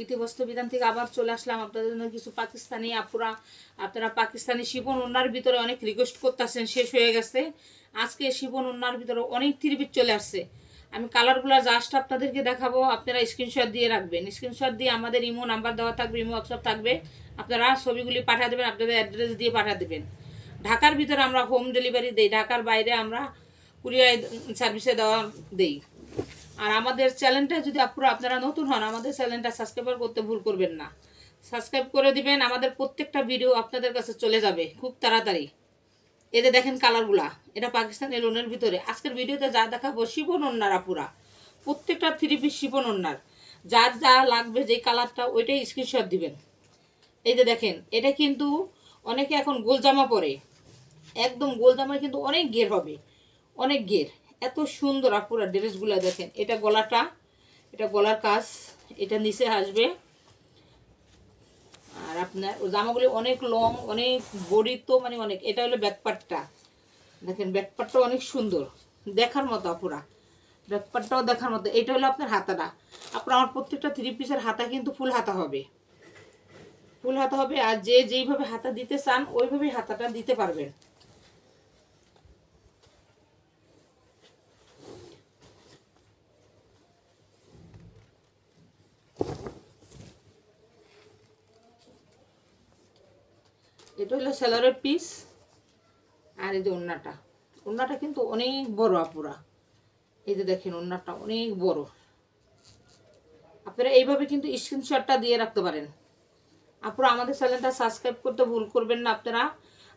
বিধিবস্ত বিধান থেকে আবার চলে আসলাম আপনাদের জন্য কিছু পাকিস্তানি আপুরা আপনারা পাকিস্তানি শিবন উন্নার ভিতরে অনেক রিকোয়েস্ট করতেছেন শেষ হয়ে গেছে আজকে শিবন উন্নার ভিতরে অনেক তিরবির চলে আসছে আমি কালারগুলো জাস্ট আপনাদেরকে দেখাবো আপনারা স্ক্রিনশট দিয়ে রাখবেন স্ক্রিনশট দিয়ে আমাদের ইমো নাম্বার দেওয়া থাকবে ইমো হোয়াটসঅ্যাপ থাকবে আপনারা ছবিগুলি পাঠা দেবেন আপনাদের অ্যাড্রেস দিয়ে পাঠা দেবেন ঢাকার ভিতরে আমরা হোম ডেলিভারি দেই ঢাকার বাইরে আমরা কুরিয়ার সার্ভিসে দেওয়া দেই আর আমাদের চ্যানেলটা যদি আপুরা আপনারা নতুন হন আমাদের চ্যানেলটা সাবস্ক্রাইবার করতে ভুল করবেন না সাবস্ক্রাইব করে দিবেন আমাদের প্রত্যেকটা ভিডিও আপনাদের কাছে চলে যাবে খুব তাড়াতাড়ি এতে দেখেন কালারগুলা এটা পাকিস্তানের লোনের ভিতরে আজকের ভিডিওতে যা দেখাবো শিবন অন্যার আপুরা প্রত্যেকটা থ্রি পিস শিবন অন্যার যার যা লাগবে যে কালারটা ওইটাই স্ক্রিনশট দিবেন এই যে দেখেন এটা কিন্তু অনেকে এখন গোল জামা পরে একদম গোল জামায় কিন্তু অনেক গের হবে অনেক গের এত সুন্দর আপুরা ড্রেসগুলো দেখেন এটা গলাটা এটা গলার কাজ এটা নিচে আসবে আর আপনার জামাগুলি অনেক লং অনেক বড়ি তো মানে অনেক এটা হলো ব্যাকপাটটা দেখেন ব্যাকপাটটা অনেক সুন্দর দেখার মতো আপুরা ব্যাকপারটাও দেখার মতো এটা হলো আপনার হাতাটা আপনার আমার প্রত্যেকটা থ্রি পিসের হাতা কিন্তু ফুল হাতা হবে ফুল হাতা হবে আর যে যেইভাবে হাতা দিতে চান ওইভাবেই হাতাটা দিতে পারবেন এটা হলো স্যালারের পিস আর এই যে ওন্নাটা ওন্নাটা কিন্তু অনেক বড় আপুরা এই যে দেখেন ওন্নাটা অনেক বড় আপনারা এইভাবে কিন্তু স্ক্রিনশটটা দিয়ে রাখতে পারেন আপুরা আমাদের চ্যানেলটা সাবস্ক্রাইব করতে ভুল করবেন না আপনারা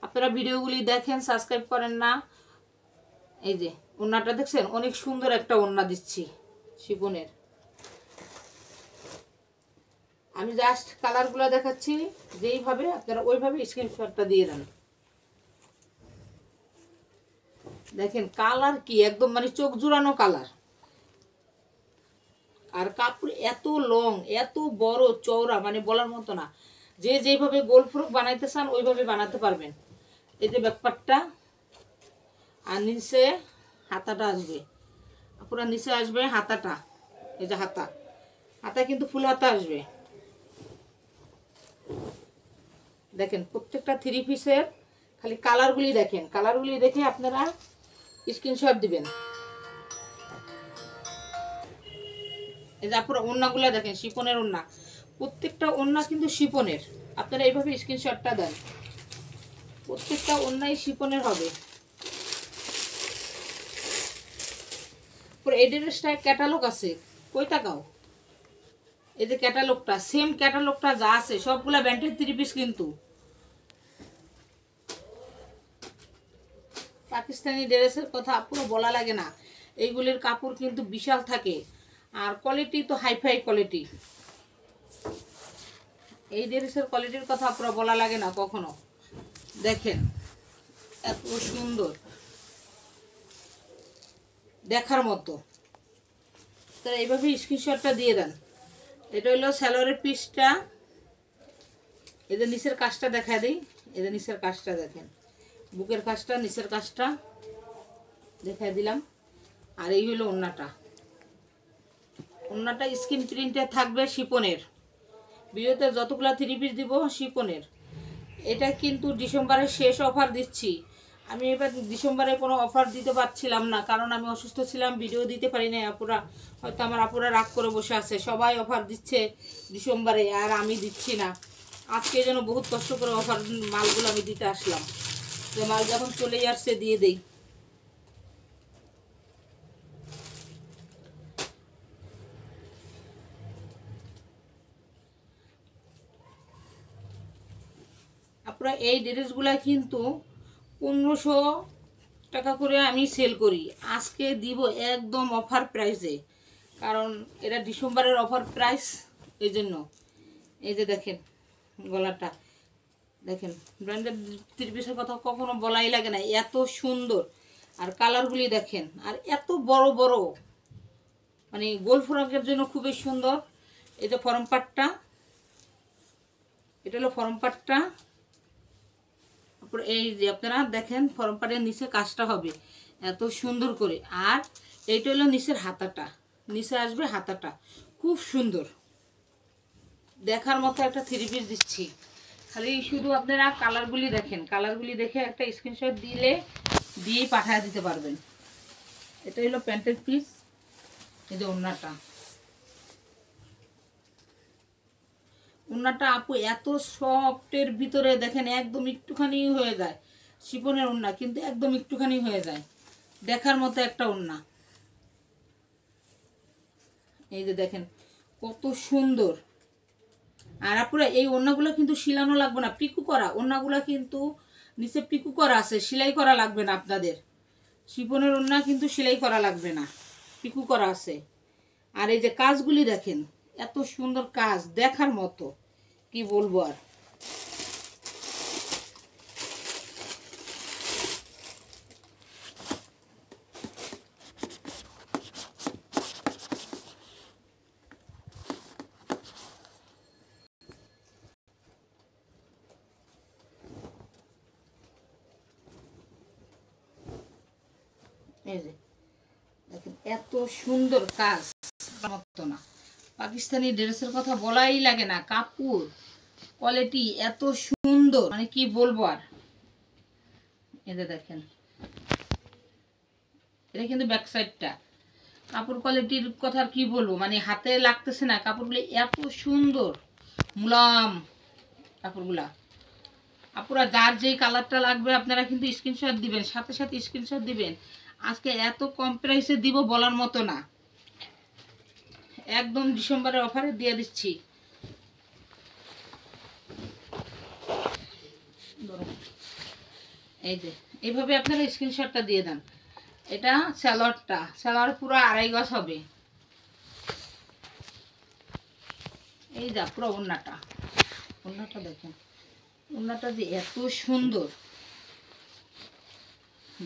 আপনারা ভিডিওগুলি দেখেন সাবস্ক্রাইব করেন না এই যে ওন্নাটা দেখছেন অনেক সুন্দর একটা ওন্না দিচ্ছি শিবনের আমি জাস্ট কালারগুলো দেখাচ্ছি যেইভাবে আপনারা ওইভাবে স্ক্রিনশটটা দিয়ে দেন দেখেন কালার কি একদম মানে চোখ জুড়ানো কালার আর কাপড় এত লং এত বড় চওড়া মানে বলার মতো না যে যেভাবে গোল ফ্রুক বানাইতে চান ওইভাবে বানাতে পারবেন এই যে ব্যাপারটা আর নিচে হাতাটা আসবে পুরো নিচে আসবে হাতাটা এই যে হাতা হাতা কিন্তু ফুল হাতা আসবে দেখেন প্রত্যেকটা থ্রি পিসের খালি কালারগুলি দেখেন কালারগুলি দেখে আপনারা স্ক্রিনশট দিবেন এই যে আপনারা ওন্নাগুলো দেখেন শিপনের ওন্না প্রত্যেকটা ওন্না কিন্তু শিপনের আপনারা এইভাবে স্ক্রিনশটটা দেন প্রত্যেকটা ওন্নাই শিপনের হবে পুরো ড্রেসটা ক্যাটালগ আছে কই টাকাও এই যে ক্যাটালগটা সেম ক্যাটালগটা যা আছে সবগুলা ব্যান্ডের থ্রি পিস কিন্তু পাকিস্তানি ড্রেসের কথা পুরো বলা লাগে না এইগুলির কাপড় কিন্তু বিশাল থাকে আর কোয়ালিটি তো হাইফাই কোয়ালিটি এই ড্রেসের কোয়ালিটির কথা পুরো বলা লাগে না কখনো দেখেন এত সুন্দর দেখার মতো তো এইভাবে স্ক্রিনশটটা দিয়ে দেন এটা হলো স্যালোয়ারের পিসটা এদের নিচের কাজটা দেখা দিই এদের নিচের কাজটা দেখেন বুকের কাজটা নিচের কাজটা দেখাই দিলাম আর এই হলো ওন্নাটা ওন্নাটা স্কিন প্রিন্টে থাকবে শিপনের বিয়েতে যতগুলা থ্রি পিস দিব শিপনের এটা কিন্তু ডিসেম্বরের শেষ অফার দিচ্ছি আমি এবার ডিসেম্বরে কোনো অফার দিতে পারছিলাম না কারণ আমি অসুস্থ ছিলাম ভিডিও দিতে পারি নাই আপুরা হয়তো আমার আপুরা রাগ করে বসে আছে সবাই অফার দিচ্ছে ডিসেম্বরে আর আমি দিচ্ছি না আজকে যেন বহুত কষ্ট করে অফার মালগুলো আমি দিতে আসলাম তো মাল যখন চলে আসছে দিয়ে দেই আপনারা এই ড্রেসগুলা কিন্তু পনেরোশো টাকা করে আমি সেল করি আজকে দিব একদম অফার প্রাইসে কারণ এটা ডিসেম্বরের অফার প্রাইস এই জন্য এই যে দেখেন গলাটা দেখেন ব্র্যান্ডেড থ্রি পিসের কথা কখনো বলাই লাগে না এত সুন্দর আর কালারগুলি দেখেন আর এত বড় বড় মানে গোল ফ্রকের জন্য খুবই সুন্দর এটা ফরম পাটটা এটা হলো ফরম পাটটা এই যে আপনারা দেখেন ফরম পাটের নিচে কাজটা হবে এত সুন্দর করে আর এইটা হলো নিচের হাতাটা নিচে আসবে হাতাটা খুব সুন্দর দেখার মতো একটা থ্রি পিস দিচ্ছি খালি শুধু আপনারা কালারগুলি দেখেন কালারগুলি দেখে একটা স্ক্রিনশট দিলে দিয়েই পাঠিয়ে দিতে পারবেন এটা হলো প্যান্টের পিস এই যে ওনাটা ওনাটা আপু এত সফটের ভিতরে দেখেন একদম একটুখানি হয়ে যায় শিপনের ওন্না কিন্তু একদম একটুখানি হয়ে যায় দেখার মতো একটা ওন্না এই যে দেখেন কত সুন্দর আর আপনার এই ওড়নাগুলো কিন্তু শিলানো লাগবে না পিকু করা ওড়নাগুলো কিন্তু নিচে পিকু করা আছে সেলাই করা লাগবে না আপনাদের শিপনের ওড়না কিন্তু সেলাই করা লাগবে না পিকু করা আছে আর এই যে কাজগুলি দেখেন এত সুন্দর কাজ দেখার মতো কি বলবো আর এত সুন্দর কাজ না পাকিস্তানি ড্রেসের কথা বলাই লাগে না কাপড় কোয়ালিটি এত সুন্দর মানে কি বলবো আর এদের দেখেন এটা কিন্তু কাপড় কোয়ালিটির কথা কি বলবো মানে হাতে লাগতেছে না কাপড়গুলো এত সুন্দর মুলাম কাপড়গুলা আপুরা যার যেই কালারটা লাগবে আপনারা কিন্তু স্ক্রিনশট দিবেন সাথে সাথে স্ক্রিনশট দিবেন আজকে এত কম প্রাইসে দিব বলার মতো না একদম ডিসেম্বরের অফারে দিয়ে দিচ্ছি এই যে এইভাবে আপনারা স্ক্রিনশটটা দিয়ে দেন এটা স্যালাডটা স্যালাড পুরো আড়াই গছ হবে এই যা পুরো ওন্নাটা ওন্নাটা দেখেন ওন্নাটা যে এত সুন্দর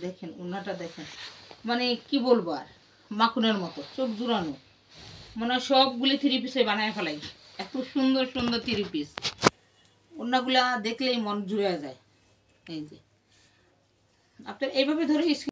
দেখেন উনাটা দেখেন মানে কি বলবো আর মাখুনের মতো চোখ জুড়ানো মনে হয় সবগুলি থ্রি পিসে বানায় ফেলাই এত সুন্দর সুন্দর থ্রি পিস ওনাগুলা দেখলেই মন জুড়ে যায় এই যে আপনার এইভাবে ধরে